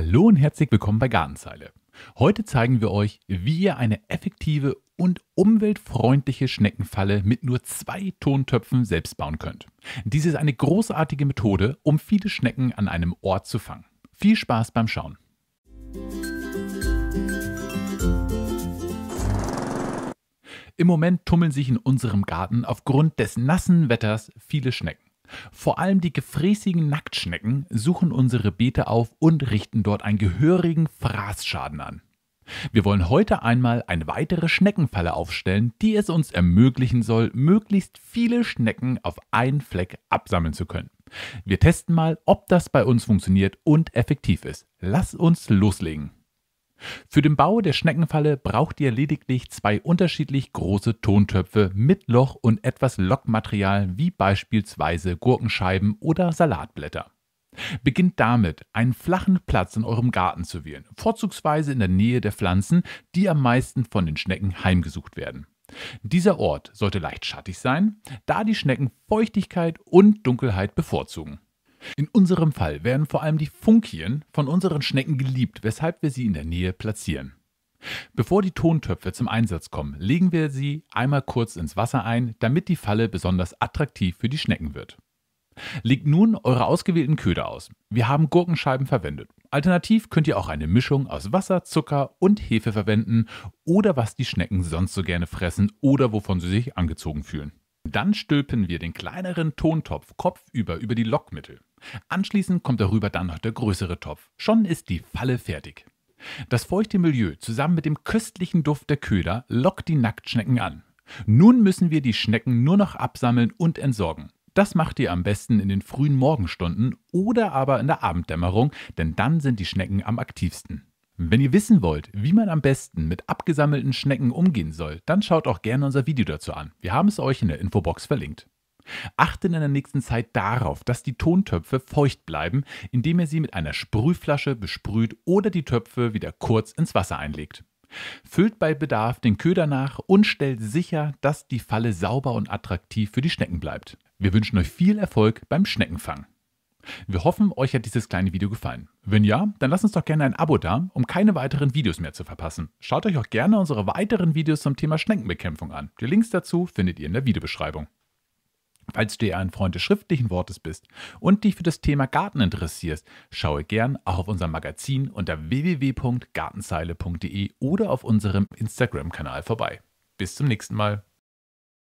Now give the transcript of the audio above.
Hallo und herzlich willkommen bei Gartenzeile. Heute zeigen wir euch, wie ihr eine effektive und umweltfreundliche Schneckenfalle mit nur zwei Tontöpfen selbst bauen könnt. Dies ist eine großartige Methode, um viele Schnecken an einem Ort zu fangen. Viel Spaß beim Schauen. Im Moment tummeln sich in unserem Garten aufgrund des nassen Wetters viele Schnecken. Vor allem die gefräßigen Nacktschnecken suchen unsere Beete auf und richten dort einen gehörigen Fraßschaden an. Wir wollen heute einmal eine weitere Schneckenfalle aufstellen, die es uns ermöglichen soll, möglichst viele Schnecken auf einen Fleck absammeln zu können. Wir testen mal, ob das bei uns funktioniert und effektiv ist. Lass uns loslegen. Für den Bau der Schneckenfalle braucht ihr lediglich zwei unterschiedlich große Tontöpfe mit Loch und etwas Lockmaterial wie beispielsweise Gurkenscheiben oder Salatblätter. Beginnt damit, einen flachen Platz in eurem Garten zu wählen, vorzugsweise in der Nähe der Pflanzen, die am meisten von den Schnecken heimgesucht werden. Dieser Ort sollte leicht schattig sein, da die Schnecken Feuchtigkeit und Dunkelheit bevorzugen. In unserem Fall werden vor allem die Funkien von unseren Schnecken geliebt, weshalb wir sie in der Nähe platzieren. Bevor die Tontöpfe zum Einsatz kommen, legen wir sie einmal kurz ins Wasser ein, damit die Falle besonders attraktiv für die Schnecken wird. Legt nun eure ausgewählten Köder aus. Wir haben Gurkenscheiben verwendet. Alternativ könnt ihr auch eine Mischung aus Wasser, Zucker und Hefe verwenden oder was die Schnecken sonst so gerne fressen oder wovon sie sich angezogen fühlen. Dann stülpen wir den kleineren Tontopf kopfüber über die Lockmittel. Anschließend kommt darüber dann noch der größere Topf. Schon ist die Falle fertig. Das feuchte Milieu zusammen mit dem köstlichen Duft der Köder lockt die Nacktschnecken an. Nun müssen wir die Schnecken nur noch absammeln und entsorgen. Das macht ihr am besten in den frühen Morgenstunden oder aber in der Abenddämmerung, denn dann sind die Schnecken am aktivsten. Wenn ihr wissen wollt, wie man am besten mit abgesammelten Schnecken umgehen soll, dann schaut auch gerne unser Video dazu an. Wir haben es euch in der Infobox verlinkt. Achtet in der nächsten Zeit darauf, dass die Tontöpfe feucht bleiben, indem ihr sie mit einer Sprühflasche besprüht oder die Töpfe wieder kurz ins Wasser einlegt. Füllt bei Bedarf den Köder nach und stellt sicher, dass die Falle sauber und attraktiv für die Schnecken bleibt. Wir wünschen euch viel Erfolg beim Schneckenfang. Wir hoffen, euch hat dieses kleine Video gefallen. Wenn ja, dann lasst uns doch gerne ein Abo da, um keine weiteren Videos mehr zu verpassen. Schaut euch auch gerne unsere weiteren Videos zum Thema Schneckenbekämpfung an. Die Links dazu findet ihr in der Videobeschreibung. Falls du dir ein Freund des schriftlichen Wortes bist und dich für das Thema Garten interessierst, schaue gern auch auf unser Magazin unter www.gartenzeile.de oder auf unserem Instagram-Kanal vorbei. Bis zum nächsten Mal.